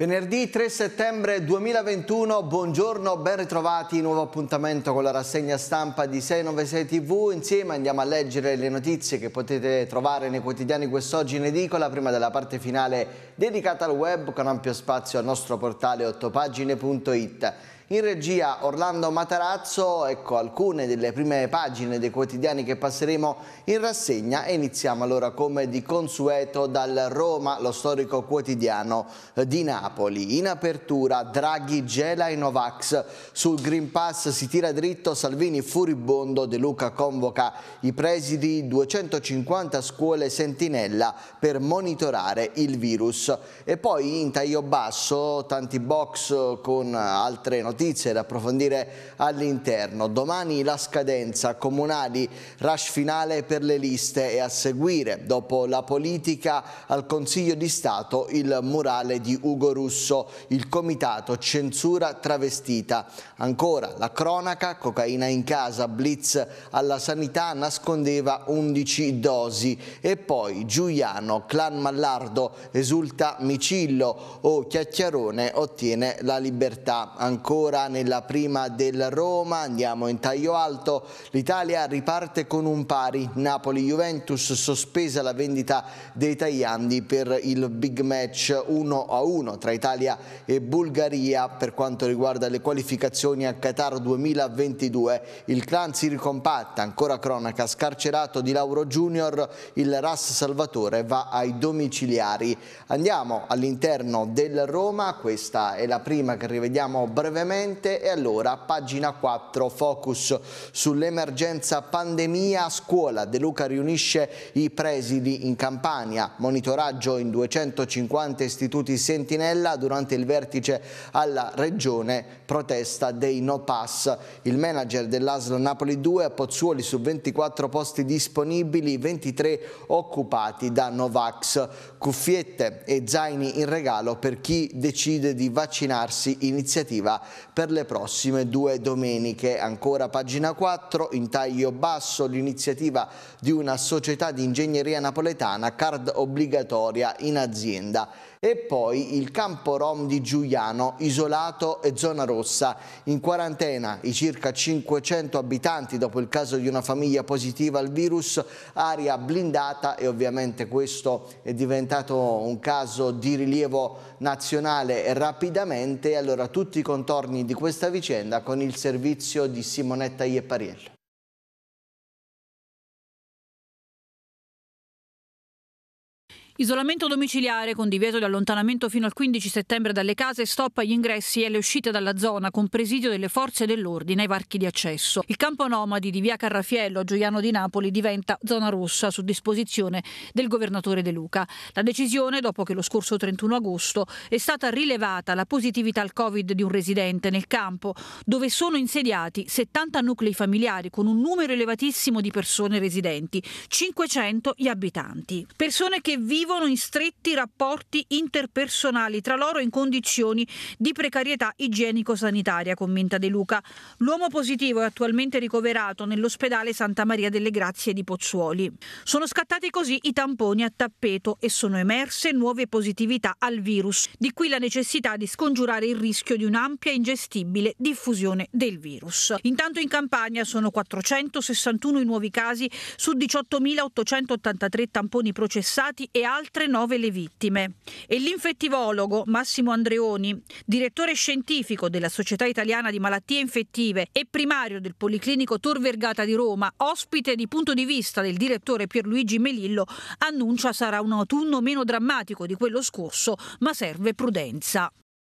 Venerdì 3 settembre 2021, buongiorno, ben ritrovati, nuovo appuntamento con la rassegna stampa di 696 TV, insieme andiamo a leggere le notizie che potete trovare nei quotidiani quest'oggi in edicola, prima della parte finale dedicata al web con ampio spazio al nostro portale ottopagine.it. In regia Orlando Matarazzo, ecco alcune delle prime pagine dei quotidiani che passeremo in rassegna e iniziamo allora come di consueto dal Roma, lo storico quotidiano eh, di Napoli. In apertura Draghi gela i Novax, sul Green Pass si tira dritto, Salvini furibondo, De Luca convoca i presidi 250 scuole sentinella per monitorare il virus. E poi in taglio basso tanti box eh, con altre notizie notizie da approfondire all'interno. Domani la scadenza comunali, rush finale per le liste e a seguire, dopo la politica, al Consiglio di Stato il murale di Ugo Russo, il comitato censura travestita. Ancora la cronaca, cocaina in casa, blitz alla sanità, nascondeva 11 dosi e poi Giuliano, clan Mallardo, esulta Micillo o Chiacchiarone ottiene la libertà. Ancora ora nella prima del Roma, andiamo in taglio alto, l'Italia riparte con un pari, Napoli-Juventus sospesa la vendita dei tagliandi per il big match 1-1 tra Italia e Bulgaria per quanto riguarda le qualificazioni a Qatar 2022. Il clan si ricompatta, ancora cronaca, scarcerato di Lauro Junior, il Ras Salvatore va ai domiciliari. Andiamo all'interno del Roma, questa è la prima che rivediamo brevemente seriamente e allora pagina 4 focus sull'emergenza pandemia a scuola De Luca riunisce i presidi in Campania monitoraggio in 250 istituti sentinella durante il vertice alla regione protesta dei no pass il manager dell'Aslo Napoli 2 a Pozzuoli su 24 posti disponibili 23 occupati da Novax cuffiette e zaini in regalo per chi decide di vaccinarsi, iniziativa per le prossime due domeniche. Ancora pagina 4, in taglio basso l'iniziativa di una società di ingegneria napoletana, card obbligatoria in azienda e poi il campo rom di Giuliano, isolato e zona rossa. In quarantena i circa 500 abitanti dopo il caso di una famiglia positiva al virus, aria blindata e ovviamente questo diventa diventato un caso di rilievo nazionale rapidamente, allora tutti i contorni di questa vicenda con il servizio di Simonetta Iepariello. Isolamento domiciliare con divieto di allontanamento fino al 15 settembre dalle case, stop agli ingressi e alle uscite dalla zona con presidio delle forze dell'ordine ai varchi di accesso. Il campo nomadi di via Carrafiello a Gioiano di Napoli diventa zona rossa su disposizione del governatore De Luca. La decisione, dopo che lo scorso 31 agosto è stata rilevata la positività al Covid di un residente nel campo, dove sono insediati 70 nuclei familiari con un numero elevatissimo di persone residenti, 500 gli abitanti. Persone che vivono vivono in stretti rapporti interpersonali tra loro in condizioni di precarietà igienico-sanitaria, commenta De Luca. L'uomo positivo è attualmente ricoverato nell'ospedale Santa Maria delle Grazie di Pozzuoli. Sono scattati così i tamponi a tappeto e sono emerse nuove positività al virus, di cui la necessità di scongiurare il rischio di un'ampia e ingestibile diffusione del virus. Intanto in Campania sono 461 i nuovi casi su 18.883 tamponi processati e altri altre nove le vittime. E l'infettivologo Massimo Andreoni, direttore scientifico della Società Italiana di Malattie Infettive e primario del Policlinico Tor Vergata di Roma, ospite di punto di vista del direttore Pierluigi Melillo, annuncia sarà un autunno meno drammatico di quello scorso, ma serve prudenza.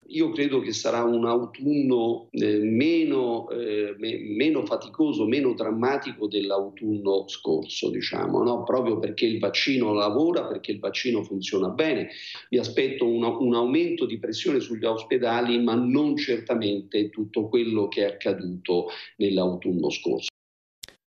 Io credo che sarà un autunno eh, meno, eh, me, meno, faticoso, meno drammatico dell'autunno scorso, diciamo, no? proprio perché il vaccino lavora, perché il vaccino funziona bene. Mi aspetto un, un aumento di pressione sugli ospedali, ma non certamente tutto quello che è accaduto nell'autunno scorso.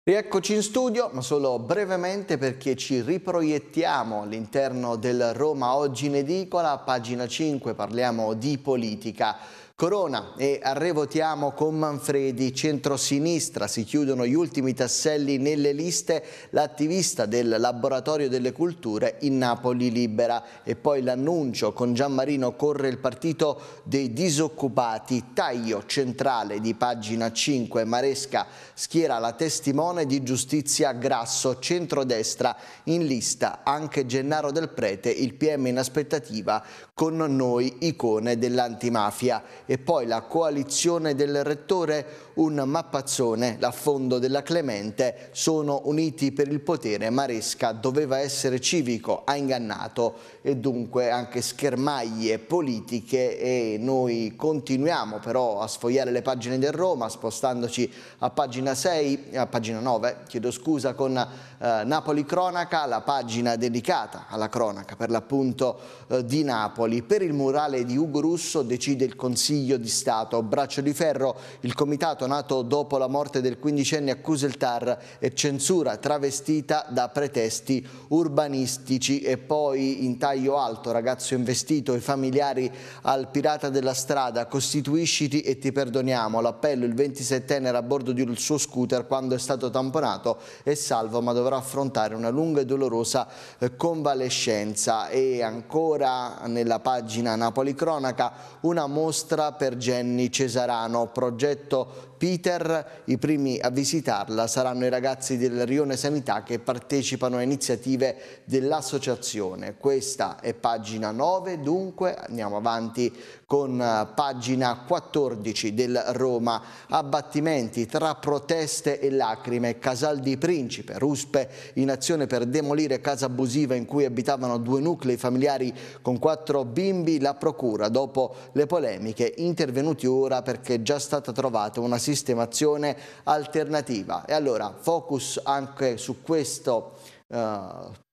Rieccoci in studio, ma solo brevemente perché ci riproiettiamo all'interno del Roma Oggi in Edicola, pagina 5, parliamo di politica. Corona e arrevotiamo con Manfredi, centrosinistra, si chiudono gli ultimi tasselli nelle liste, l'attivista del Laboratorio delle Culture in Napoli Libera e poi l'annuncio con Gianmarino corre il partito dei disoccupati, taglio centrale di pagina 5, Maresca schiera la testimone di giustizia Grasso, centrodestra in lista, anche Gennaro del Prete, il PM in aspettativa con noi icone dell'antimafia e poi la coalizione del rettore, un mappazzone, l'affondo della Clemente, sono uniti per il potere, Maresca doveva essere civico, ha ingannato e dunque anche schermaglie politiche e noi continuiamo però a sfogliare le pagine del Roma spostandoci a pagina 6, a pagina 9, chiedo scusa, con eh, Napoli Cronaca, la pagina dedicata alla cronaca per l'appunto eh, di Napoli. Per il murale di Ugo Russo decide il Consiglio Consiglio di Stato. Braccio di ferro, il comitato nato dopo la morte del quindicenne accusa il TAR e censura travestita da pretesti urbanistici e poi in taglio alto, ragazzo investito, i familiari al pirata della strada, costituisciti e ti perdoniamo. L'appello, il 27enne era a bordo del suo scooter quando è stato tamponato e salvo ma dovrà affrontare una lunga e dolorosa eh, convalescenza e ancora nella pagina Napoli Cronaca una mostra per Jenny Cesarano, progetto Peter. I primi a visitarla saranno i ragazzi del Rione Sanità che partecipano a iniziative dell'associazione. Questa è pagina 9, dunque andiamo avanti con eh, pagina 14 del Roma. Abbattimenti tra proteste e lacrime. Casal di Principe, ruspe in azione per demolire casa abusiva in cui abitavano due nuclei familiari con quattro bimbi. La procura, dopo le polemiche, intervenuti ora perché è già stata trovata una situazione sistemazione alternativa. E allora focus anche su questo eh,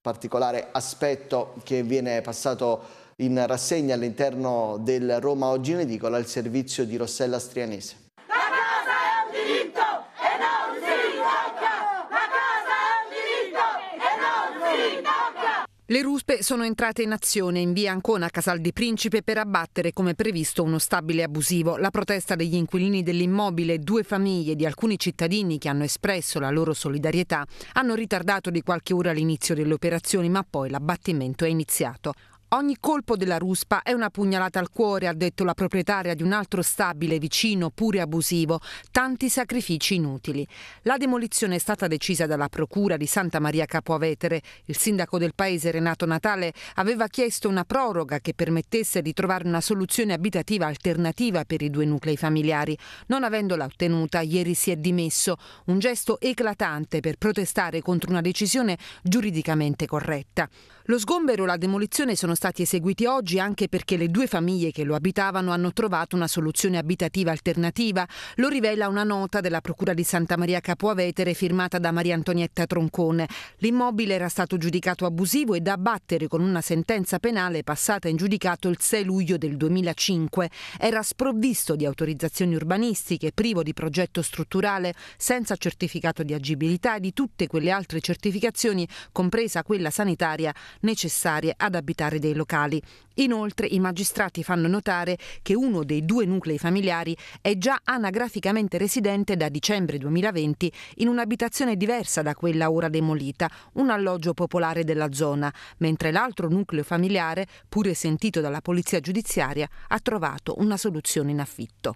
particolare aspetto che viene passato in rassegna all'interno del Roma Oggi in Edicola il servizio di Rossella Strianese. Le ruspe sono entrate in azione in via Ancona a Casal di Principe per abbattere, come previsto, uno stabile abusivo. La protesta degli inquilini dell'immobile, due famiglie e di alcuni cittadini che hanno espresso la loro solidarietà hanno ritardato di qualche ora l'inizio delle operazioni, ma poi l'abbattimento è iniziato. Ogni colpo della ruspa è una pugnalata al cuore, ha detto la proprietaria di un altro stabile vicino, pure abusivo, tanti sacrifici inutili. La demolizione è stata decisa dalla Procura di Santa Maria Capoavetere. Il sindaco del paese, Renato Natale, aveva chiesto una proroga che permettesse di trovare una soluzione abitativa alternativa per i due nuclei familiari. Non avendola ottenuta, ieri si è dimesso, un gesto eclatante per protestare contro una decisione giuridicamente corretta. Lo sgombero e la demolizione sono stati eseguiti oggi anche perché le due famiglie che lo abitavano hanno trovato una soluzione abitativa alternativa. Lo rivela una nota della Procura di Santa Maria Capuavetere firmata da Maria Antonietta Troncone. L'immobile era stato giudicato abusivo e da abbattere con una sentenza penale passata in giudicato il 6 luglio del 2005. Era sprovvisto di autorizzazioni urbanistiche, privo di progetto strutturale, senza certificato di agibilità e di tutte quelle altre certificazioni, compresa quella sanitaria necessarie ad abitare dei locali. Inoltre i magistrati fanno notare che uno dei due nuclei familiari è già anagraficamente residente da dicembre 2020 in un'abitazione diversa da quella ora demolita, un alloggio popolare della zona, mentre l'altro nucleo familiare, pure sentito dalla polizia giudiziaria, ha trovato una soluzione in affitto.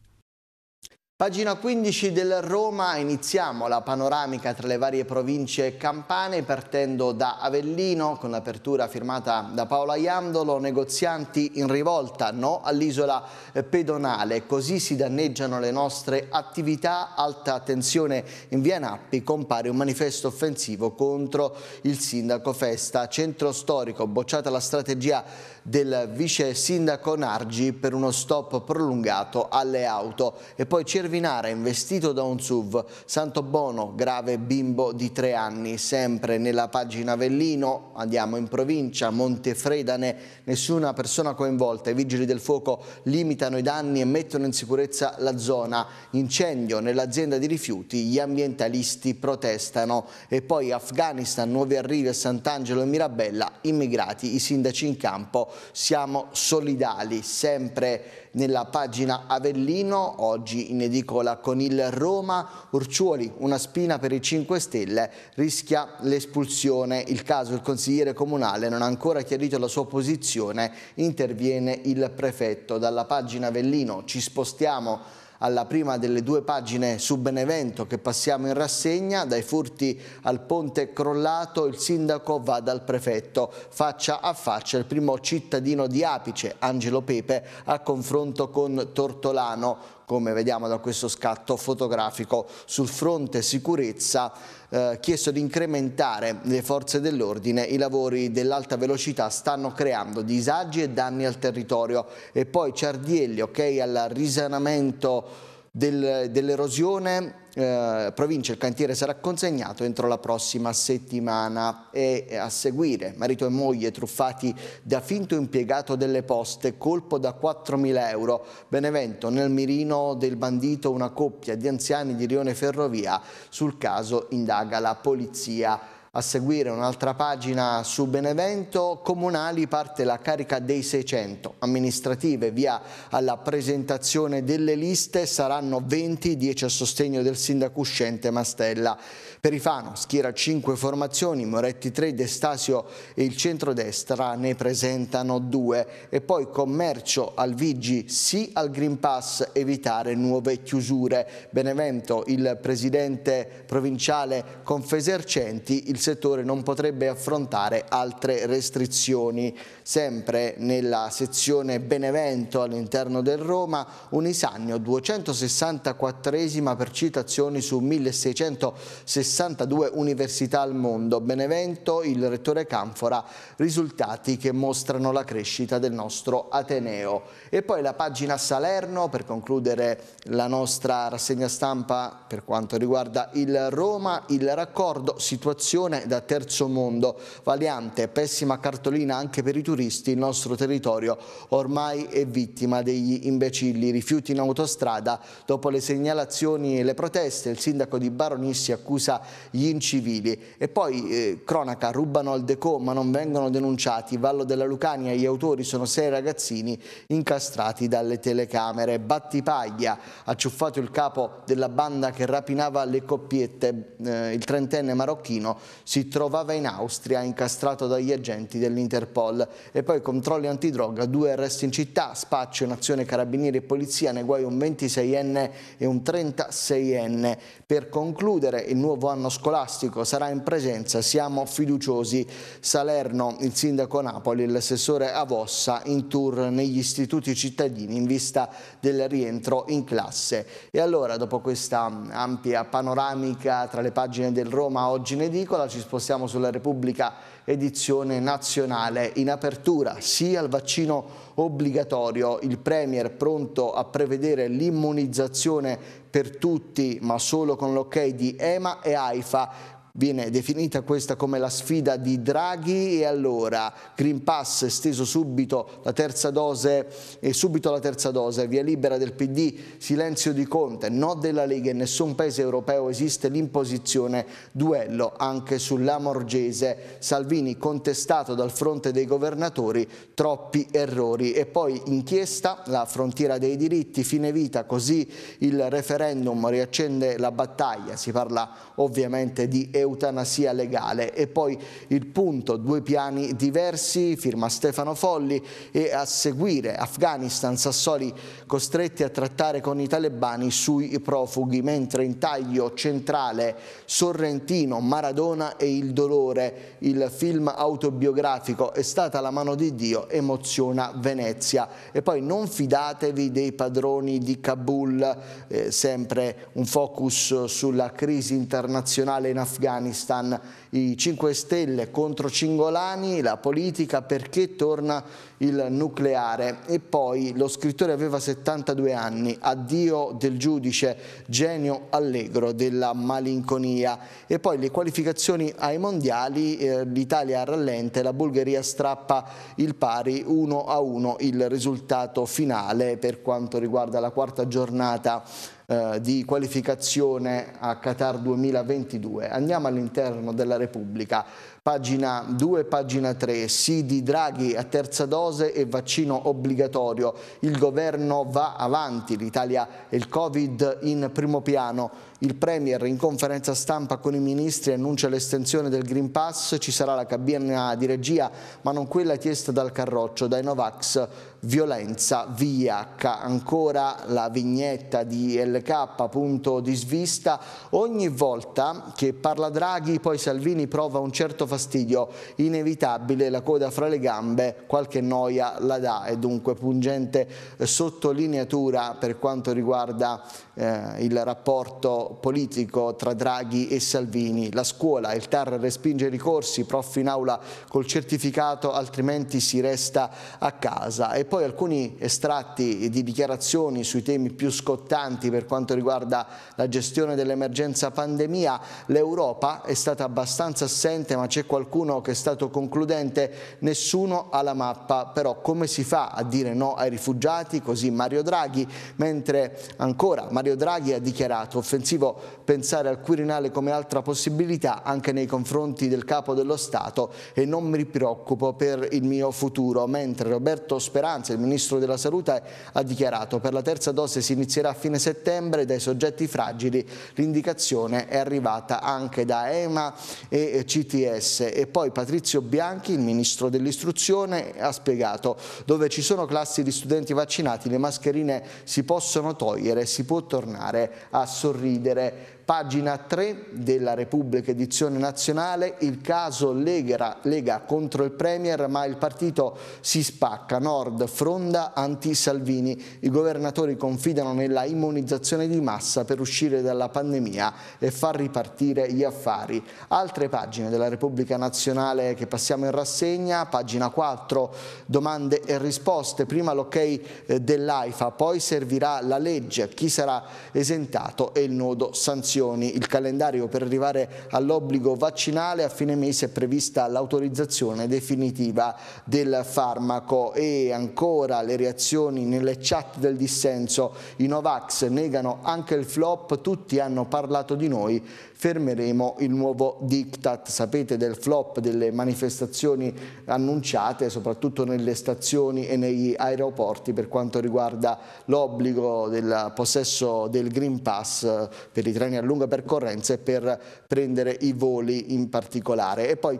Pagina 15 del Roma, iniziamo la panoramica tra le varie province campane partendo da Avellino con l'apertura firmata da Paola Iandolo, negozianti in rivolta, no all'isola eh, pedonale, così si danneggiano le nostre attività, alta tensione in via Nappi, compare un manifesto offensivo contro il sindaco Festa, centro storico, bocciata la strategia del vice sindaco Nargi per uno stop prolungato alle auto e poi Cervi Cervinara investito da un SUV, Santo Bono, grave bimbo di tre anni, sempre nella pagina Avellino, andiamo in provincia, Montefredane, nessuna persona coinvolta, i vigili del fuoco limitano i danni e mettono in sicurezza la zona, incendio nell'azienda di rifiuti, gli ambientalisti protestano e poi Afghanistan, nuovi arrivi a Sant'Angelo e Mirabella, immigrati, i sindaci in campo, siamo solidali, sempre nella pagina Avellino, oggi in edicola con il Roma, Urciuoli, una spina per i 5 Stelle, rischia l'espulsione. Il caso, il consigliere comunale non ha ancora chiarito la sua posizione, interviene il prefetto. Dalla pagina Avellino ci spostiamo alla prima delle due pagine su Benevento che passiamo in rassegna, dai furti al ponte crollato il sindaco va dal prefetto, faccia a faccia il primo cittadino di Apice, Angelo Pepe, a confronto con Tortolano, come vediamo da questo scatto fotografico sul fronte sicurezza, eh, chiesto di incrementare le forze dell'ordine, i lavori dell'alta velocità stanno creando disagi e danni al territorio. E poi Ciardielli, ok, al risanamento del, dell'erosione eh, provincia il cantiere sarà consegnato entro la prossima settimana e a seguire marito e moglie truffati da finto impiegato delle poste colpo da 4.000 euro Benevento nel mirino del bandito una coppia di anziani di Rione Ferrovia sul caso indaga la polizia a seguire un'altra pagina su Benevento, comunali parte la carica dei 600, amministrative via alla presentazione delle liste, saranno 20, 10 a sostegno del sindaco uscente Mastella. Perifano schiera 5 formazioni, Moretti 3, Destasio e il centrodestra ne presentano 2 e poi commercio al Vigi sì al Green Pass, evitare nuove chiusure. Benevento il presidente provinciale Confesercenti, il settore non potrebbe affrontare altre restrizioni. Sempre nella sezione Benevento all'interno del Roma, un Unisagno 264esima per citazioni su 1662 università al mondo. Benevento, il rettore Canfora, risultati che mostrano la crescita del nostro Ateneo. E poi la pagina Salerno per concludere la nostra rassegna stampa per quanto riguarda il Roma, il raccordo situazione destinazione da terzo mondo. Valiante, pessima cartolina anche per i turisti, il nostro territorio ormai è vittima degli imbecilli. Rifiuti in autostrada, dopo le segnalazioni e le proteste, il sindaco di Baronissi accusa gli incivili. E poi, eh, cronaca, rubano al Deco ma non vengono denunciati. Vallo della Lucania, gli autori sono sei ragazzini incastrati dalle telecamere. Battipaglia, acciuffato il capo della banda che rapinava le coppiette, eh, il trentenne marocchino si trovava in Austria incastrato dagli agenti dell'Interpol e poi controlli antidroga, due arresti in città, spaccio un'azione carabinieri e polizia, ne guai un 26enne e un 36enne. Per concludere il nuovo anno scolastico sarà in presenza, siamo fiduciosi, Salerno, il sindaco Napoli l'assessore Avossa in tour negli istituti cittadini in vista del rientro in classe. E allora dopo questa ampia panoramica tra le pagine del Roma oggi in edicola ci spostiamo sulla Repubblica edizione nazionale. In apertura sì al vaccino obbligatorio, il Premier pronto a prevedere l'immunizzazione per tutti ma solo con l'ok di EMA e AIFA Viene definita questa come la sfida di Draghi e allora Green Pass esteso subito la terza dose e eh, subito la terza dose, via libera del PD, silenzio di Conte, no della Lega, in nessun paese europeo esiste l'imposizione, duello anche sulla Morgese, Salvini contestato dal fronte dei governatori, troppi errori e poi inchiesta, la frontiera dei diritti, fine vita, così il referendum riaccende la battaglia, si parla ovviamente di Europa eutanasia legale. E poi il punto, due piani diversi, firma Stefano Folli e a seguire Afghanistan, Sassoli costretti a trattare con i talebani sui profughi, mentre in taglio centrale Sorrentino, Maradona e il dolore, il film autobiografico è stata la mano di Dio, emoziona Venezia. E poi non fidatevi dei padroni di Kabul, eh, sempre un focus sulla crisi internazionale in Afghanistan Afghanistan, i 5 Stelle contro Cingolani, la politica perché torna il nucleare e poi lo scrittore aveva 72 anni, addio del giudice genio allegro della malinconia e poi le qualificazioni ai mondiali, eh, l'Italia rallente, la Bulgaria strappa il pari 1 a 1 il risultato finale per quanto riguarda la quarta giornata eh, di qualificazione a Qatar 2022. Andiamo all'interno della Repubblica. Pagina 2, pagina 3, sì di Draghi a terza dose e vaccino obbligatorio. Il governo va avanti, l'Italia e il Covid in primo piano il Premier in conferenza stampa con i ministri annuncia l'estensione del Green Pass, ci sarà la cabina di regia ma non quella chiesta dal Carroccio, dai Novax, violenza, VIH, ancora la vignetta di LK, punto di svista, ogni volta che parla Draghi poi Salvini prova un certo fastidio, inevitabile la coda fra le gambe, qualche noia la dà e dunque pungente sottolineatura per quanto riguarda eh, il rapporto politico tra Draghi e Salvini. La scuola, il TAR respinge i ricorsi, prof in aula col certificato, altrimenti si resta a casa. E poi alcuni estratti di dichiarazioni sui temi più scottanti per quanto riguarda la gestione dell'emergenza pandemia. L'Europa è stata abbastanza assente, ma c'è qualcuno che è stato concludente. Nessuno ha la mappa, però come si fa a dire no ai rifugiati? Così Mario Draghi, mentre ancora Mario Draghi ha dichiarato offensivamente eccessivo pensare al Quirinale come altra possibilità anche nei confronti del Capo dello Stato e non mi preoccupo per il mio futuro, mentre Roberto Speranza, il Ministro della Salute, ha dichiarato per la terza dose si inizierà a fine settembre dai soggetti fragili, l'indicazione è arrivata anche da EMA e CTS e poi Patrizio Bianchi, il Ministro dell'Istruzione, ha spiegato dove ci sono classi di studenti vaccinati le mascherine si possono togliere, si può tornare a sorridere líder, é Pagina 3 della Repubblica Edizione Nazionale, il caso Lega, Lega contro il Premier, ma il partito si spacca, Nord, Fronda, anti-Salvini. I governatori confidano nella immunizzazione di massa per uscire dalla pandemia e far ripartire gli affari. Altre pagine della Repubblica Nazionale che passiamo in rassegna, pagina 4, domande e risposte, prima l'ok dell'AIFA, poi servirà la legge, chi sarà esentato e il nodo sanzionato vaccinazioni, il calendario per arrivare all'obbligo vaccinale a fine mese è prevista l'autorizzazione definitiva del farmaco e ancora le reazioni nelle chat del dissenso, i Novax negano anche il flop, tutti hanno parlato di noi, fermeremo il nuovo diktat, sapete del flop delle manifestazioni annunciate soprattutto nelle stazioni e negli aeroporti per quanto riguarda l'obbligo del possesso del Green Pass per i treni all'aeroporto lunga percorrenza e per prendere i voli in particolare. E poi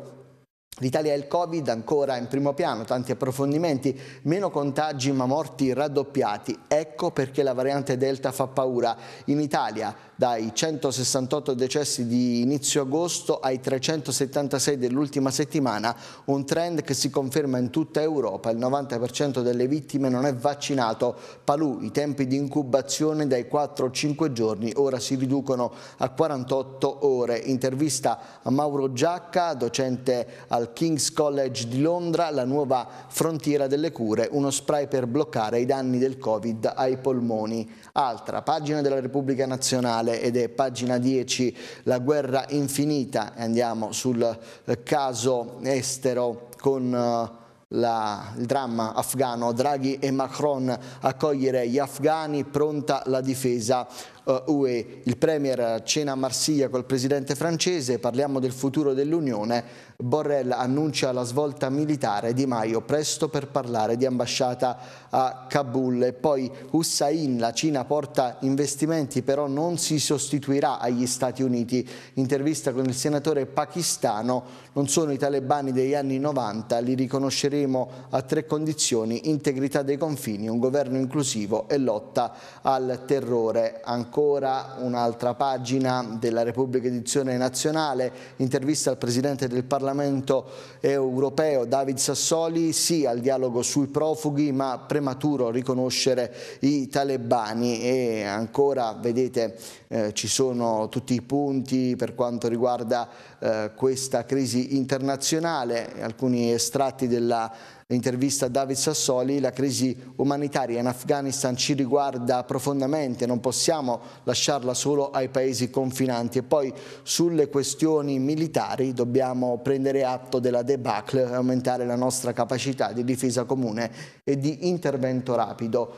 L'Italia e il Covid ancora in primo piano, tanti approfondimenti, meno contagi ma morti raddoppiati. Ecco perché la variante Delta fa paura. In Italia dai 168 decessi di inizio agosto ai 376 dell'ultima settimana, un trend che si conferma in tutta Europa. Il 90% delle vittime non è vaccinato. Palù, i tempi di incubazione dai 4 5 giorni ora si riducono a 48 ore. Intervista a Mauro Giacca, docente al al King's College di Londra la nuova frontiera delle cure, uno spray per bloccare i danni del Covid ai polmoni. Altra pagina della Repubblica Nazionale ed è pagina 10, la guerra infinita. Andiamo sul caso estero con... Eh, la, il dramma afghano Draghi e Macron accogliere gli afghani, pronta la difesa eh, UE, il Premier cena a Marsiglia col Presidente francese, parliamo del futuro dell'Unione, Borrell annuncia la svolta militare di Maio presto per parlare di ambasciata a Kabul e poi Hussein, la Cina porta investimenti però non si sostituirà agli Stati Uniti, intervista con il senatore pakistano, non sono i talebani degli anni 90, li riconosceremo a tre condizioni, integrità dei confini, un governo inclusivo e lotta al terrore ancora ancora un'altra pagina della Repubblica Edizione Nazionale, intervista al Presidente del Parlamento europeo David Sassoli, sì al dialogo sui profughi ma prematuro riconoscere i talebani e ancora vedete eh, ci sono tutti i punti per quanto riguarda eh, questa crisi internazionale, alcuni estratti della l'intervista a David Sassoli, la crisi umanitaria in Afghanistan ci riguarda profondamente, non possiamo lasciarla solo ai paesi confinanti e poi sulle questioni militari dobbiamo prendere atto della debacle e aumentare la nostra capacità di difesa comune e di intervento rapido.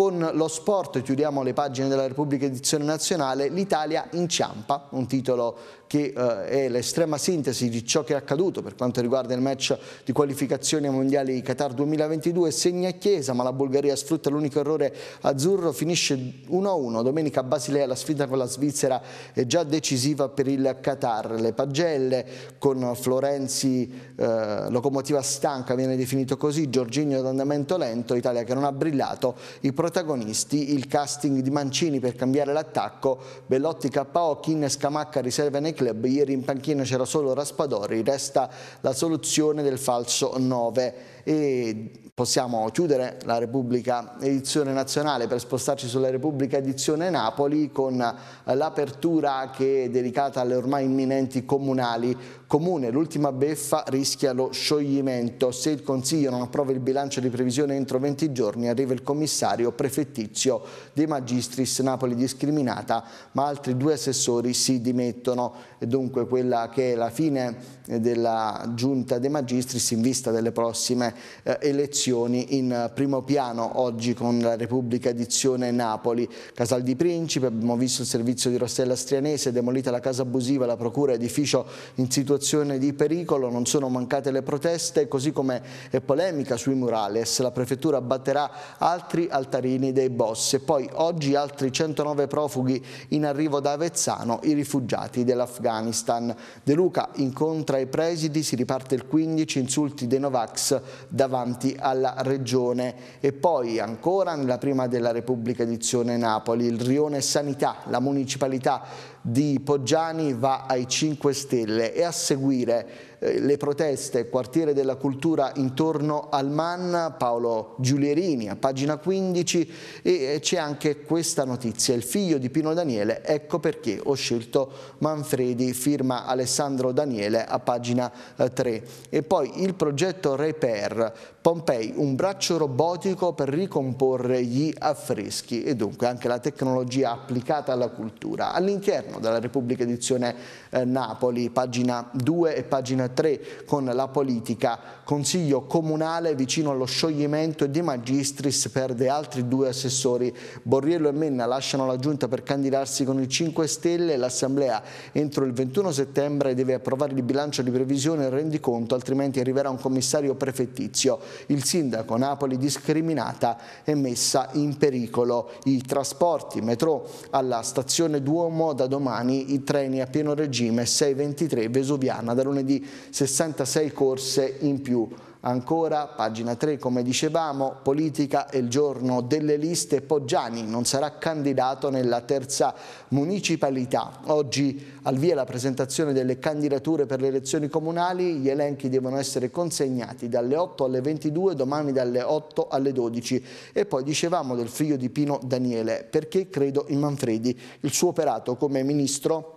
Con lo sport, chiudiamo le pagine della Repubblica Edizione Nazionale, l'Italia inciampa, un titolo che eh, è l'estrema sintesi di ciò che è accaduto per quanto riguarda il match di qualificazione mondiale Qatar 2022, segna Chiesa, ma la Bulgaria sfrutta l'unico errore azzurro, finisce 1-1. Domenica Basilea la sfida con la Svizzera è già decisiva per il Qatar. Le pagelle con Florenzi, eh, locomotiva stanca viene definito così, Giorginio d'andamento lento, Italia che non ha brillato, i protagonisti il casting di Mancini per cambiare l'attacco, Bellotti KO, Kin, Scamacca riserve nei club, ieri in panchina c'era solo Raspadori, resta la soluzione del falso 9 e possiamo chiudere la Repubblica Edizione Nazionale per spostarci sulla Repubblica Edizione Napoli con l'apertura che è dedicata alle ormai imminenti comunali. Comune, l'ultima beffa rischia lo scioglimento. Se il Consiglio non approva il bilancio di previsione entro 20 giorni arriva il commissario prefettizio De Magistris Napoli discriminata, ma altri due assessori si dimettono. E dunque quella che è la fine della giunta De Magistris in vista delle prossime eh, elezioni edizioni in eh, primo piano oggi con la Repubblica Edizione Napoli. Casal di Principe, abbiamo visto il servizio di Rossella Strianese, demolita la casa abusiva, la procura edificio in situazione di pericolo, non sono mancate le proteste, così come è polemica sui murales, la prefettura batterà altri altarini dei boss e poi oggi altri 109 profughi in arrivo da Avezzano, i rifugiati dell'Afghanistan. De Luca incontra i presidi, si riparte il 15, insulti dei Novax davanti alla alla Regione. E poi ancora nella prima della Repubblica edizione Napoli, il rione Sanità, la municipalità di Poggiani va ai 5 Stelle e a seguire eh, le proteste quartiere della cultura intorno al MAN, Paolo Giulierini a pagina 15 e eh, c'è anche questa notizia, il figlio di Pino Daniele, ecco perché ho scelto Manfredi, firma Alessandro Daniele a pagina 3 eh, e poi il progetto Repair, Pompei, un braccio robotico per ricomporre gli affreschi e dunque anche la tecnologia applicata alla cultura. All'interno Palermo, dalla Repubblica edizione eh, Napoli, pagina 2 e pagina 3 con la politica, consiglio comunale vicino allo scioglimento di Magistris perde altri due assessori, Borriello e Menna lasciano la giunta per candidarsi con il 5 Stelle, l'assemblea entro il 21 settembre deve approvare il bilancio di previsione e rendiconto altrimenti arriverà un commissario prefettizio, il sindaco Napoli discriminata è messa in pericolo, i trasporti, metro alla stazione Duomo da domani domani i treni a pieno regime 6.23 Vesuviana da lunedì 66 corse in più Ancora, pagina 3, come dicevamo, politica è il giorno delle liste. Poggiani non sarà candidato nella terza municipalità. Oggi al via la presentazione delle candidature per le elezioni comunali. Gli elenchi devono essere consegnati dalle 8 alle 22, domani dalle 8 alle 12. E poi dicevamo del figlio di Pino Daniele, perché credo in Manfredi. Il suo operato come ministro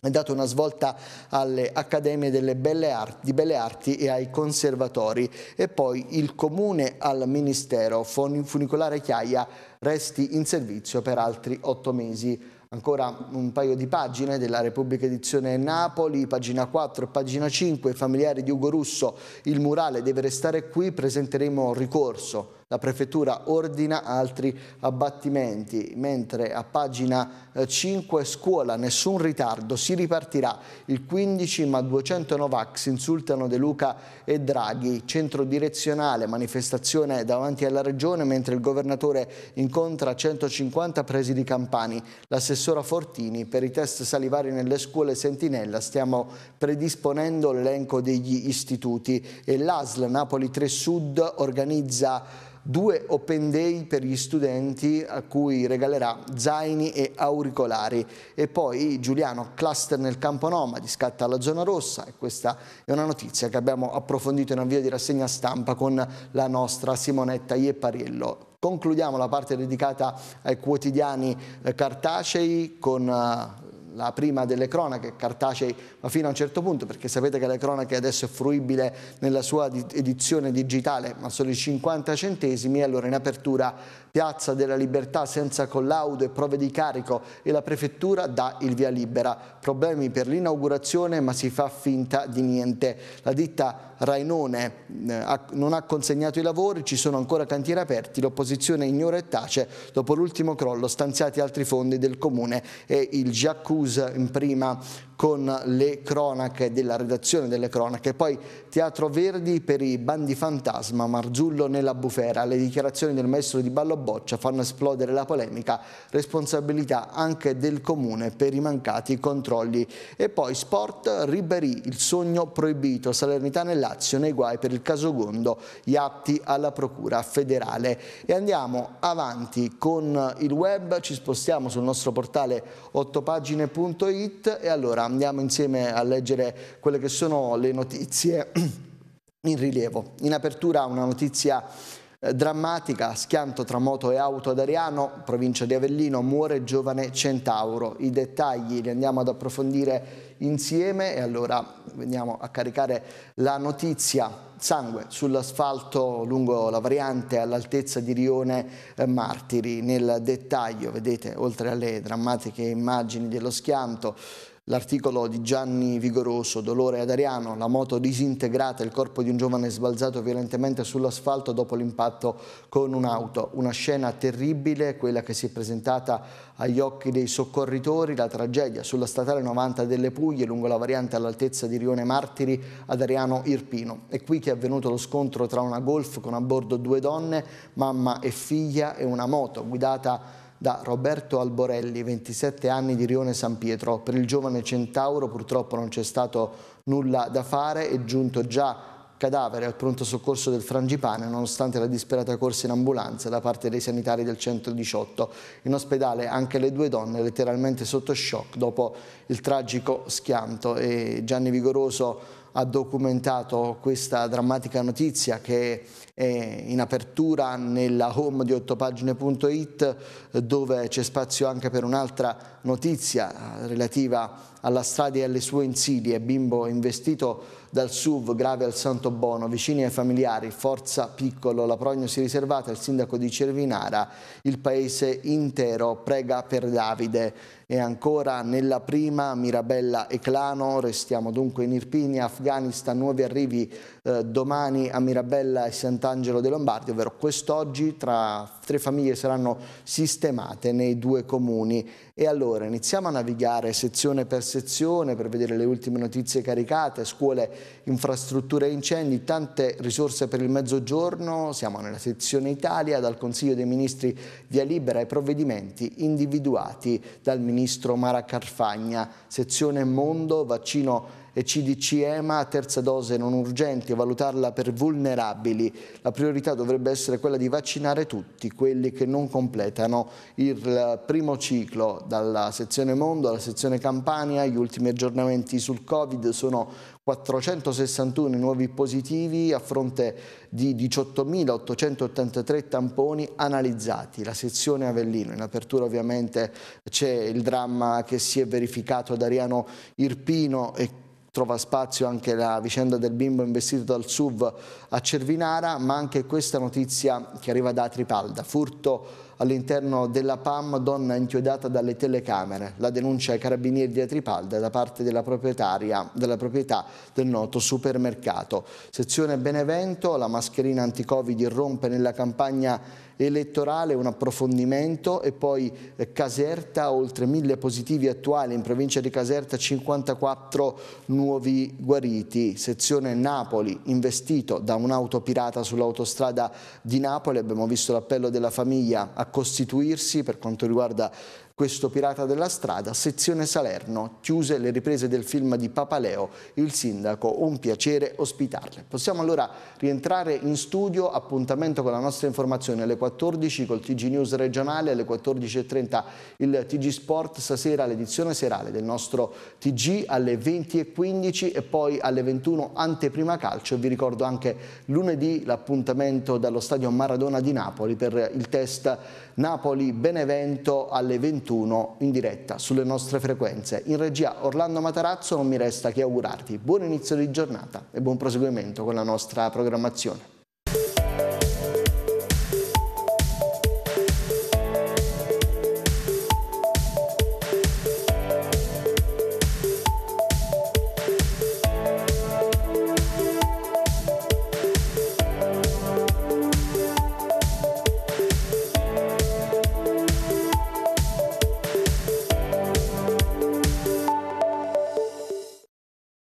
è dato una svolta alle accademie Belle Arti, di Belle Arti e ai conservatori e poi il comune al ministero funicolare Chiaia resti in servizio per altri otto mesi. Ancora un paio di pagine della Repubblica Edizione Napoli, pagina 4 e pagina 5, familiari di Ugo Russo, il murale deve restare qui, presenteremo ricorso la prefettura ordina altri abbattimenti, mentre a pagina 5 eh, scuola nessun ritardo, si ripartirà il 15 ma 200 Novax insultano De Luca e Draghi, centro direzionale, manifestazione davanti alla regione mentre il governatore incontra 150 presidi campani, l'assessora Fortini per i test salivari nelle scuole sentinella stiamo predisponendo l'elenco degli istituti e l'ASL Napoli 3 Sud organizza due open day per gli studenti a cui regalerà zaini e auricolari e poi Giuliano cluster nel campo nomadi scatta alla zona rossa e questa è una notizia che abbiamo approfondito in avvio di rassegna stampa con la nostra Simonetta Iepariello. Concludiamo la parte dedicata ai quotidiani eh, cartacei con eh, la prima delle cronache, cartacei, ma fino a un certo punto, perché sapete che le cronache adesso è fruibile nella sua edizione digitale, ma sono i 50 centesimi, allora in apertura Piazza della Libertà senza collaudo e prove di carico e la prefettura dà il via libera. Problemi per l'inaugurazione, ma si fa finta di niente. La ditta Rainone eh, non ha consegnato i lavori, ci sono ancora cantieri aperti, l'opposizione ignora e tace, dopo l'ultimo crollo stanziati altri fondi del comune e il Giaccus in prima con le cronache della redazione delle cronache. Poi Teatro Verdi per i bandi fantasma, Marzullo nella bufera. Le dichiarazioni del maestro di ballo Boccia fanno esplodere la polemica, responsabilità anche del comune per i mancati controlli. E poi sport, Ribéry, il sogno proibito, Salernità nel Lazio nei guai per il caso Gondo, gli atti alla procura federale. E andiamo avanti con il web, ci spostiamo sul nostro portale ottopagine.it e allora andiamo insieme a leggere quelle che sono le notizie in rilievo. In apertura una notizia eh, drammatica, schianto tra moto e auto ad Ariano, provincia di Avellino, muore giovane centauro. I dettagli li andiamo ad approfondire insieme e allora veniamo a caricare la notizia. Sangue sull'asfalto lungo la variante all'altezza di Rione eh, Martiri. Nel dettaglio, vedete, oltre alle drammatiche immagini dello schianto, L'articolo di Gianni Vigoroso, Dolore ad Ariano, la moto disintegrata, il corpo di un giovane sbalzato violentemente sull'asfalto dopo l'impatto con un'auto. Una scena terribile, quella che si è presentata agli occhi dei soccorritori, la tragedia sulla statale 90 delle Puglie, lungo la variante all'altezza di Rione Martiri, ad Ariano Irpino. È qui che è avvenuto lo scontro tra una golf con a bordo due donne, mamma e figlia, e una moto guidata da Roberto Alborelli, 27 anni di Rione San Pietro. Per il giovane centauro purtroppo non c'è stato nulla da fare, è giunto già cadavere al pronto soccorso del Frangipane nonostante la disperata corsa in ambulanza da parte dei sanitari del 118. In ospedale anche le due donne letteralmente sotto shock dopo il tragico schianto e Gianni Vigoroso ha documentato questa drammatica notizia che è in apertura nella home di ottopagine.it dove c'è spazio anche per un'altra notizia relativa alla strada e alle sue insidie, bimbo investito dal SUV grave al Santo Bono, vicini ai familiari, Forza Piccolo, la prognosi riservata, il sindaco di Cervinara, il paese intero prega per Davide e ancora nella prima Mirabella e Clano, restiamo dunque in Irpini, Afghanistan, nuovi arrivi eh, domani a Mirabella e Sant'Angelo dei Lombardi, ovvero quest'oggi tra tre famiglie saranno sistemate nei due comuni. E allora iniziamo a navigare sezione per sezione per vedere le ultime notizie caricate, scuole, infrastrutture e incendi, tante risorse per il mezzogiorno, siamo nella sezione Italia, dal Consiglio dei Ministri via libera ai provvedimenti individuati dal Ministro ministro Mara Carfagna, sezione Mondo, vaccino e CDCEMA a terza dose non urgenti valutarla per vulnerabili. La priorità dovrebbe essere quella di vaccinare tutti quelli che non completano il eh, primo ciclo dalla sezione Mondo alla sezione Campania. Gli ultimi aggiornamenti sul Covid sono 461 nuovi positivi a fronte di 18.883 tamponi analizzati. La sezione Avellino, in apertura ovviamente c'è il dramma che si è verificato ad Ariano Irpino e trova spazio anche la vicenda del bimbo investito dal SUV a Cervinara, ma anche questa notizia che arriva da Tripalda, furto all'interno della PAM donna inchiodata dalle telecamere, la denuncia ai carabinieri di Tripalda da parte della, proprietaria della proprietà del noto supermercato. Sezione Benevento, la mascherina anticovid irrompe nella campagna elettorale, un approfondimento e poi eh, Caserta, oltre mille positivi attuali, in provincia di Caserta 54 nuovi guariti, sezione Napoli investito da un'auto pirata sull'autostrada di Napoli, abbiamo visto l'appello della famiglia a costituirsi per quanto riguarda questo pirata della strada, sezione Salerno, chiuse le riprese del film di Papaleo, il sindaco, un piacere ospitarle. Possiamo allora rientrare in studio, appuntamento con la nostra informazione alle 14 col TG News regionale, alle 14.30 il TG Sport, stasera l'edizione serale del nostro TG alle 20.15 e poi alle 21 anteprima calcio. Vi ricordo anche lunedì l'appuntamento dallo stadio Maradona di Napoli per il test Napoli-Benevento alle 21. 21 in diretta sulle nostre frequenze. In regia Orlando Matarazzo non mi resta che augurarti buon inizio di giornata e buon proseguimento con la nostra programmazione.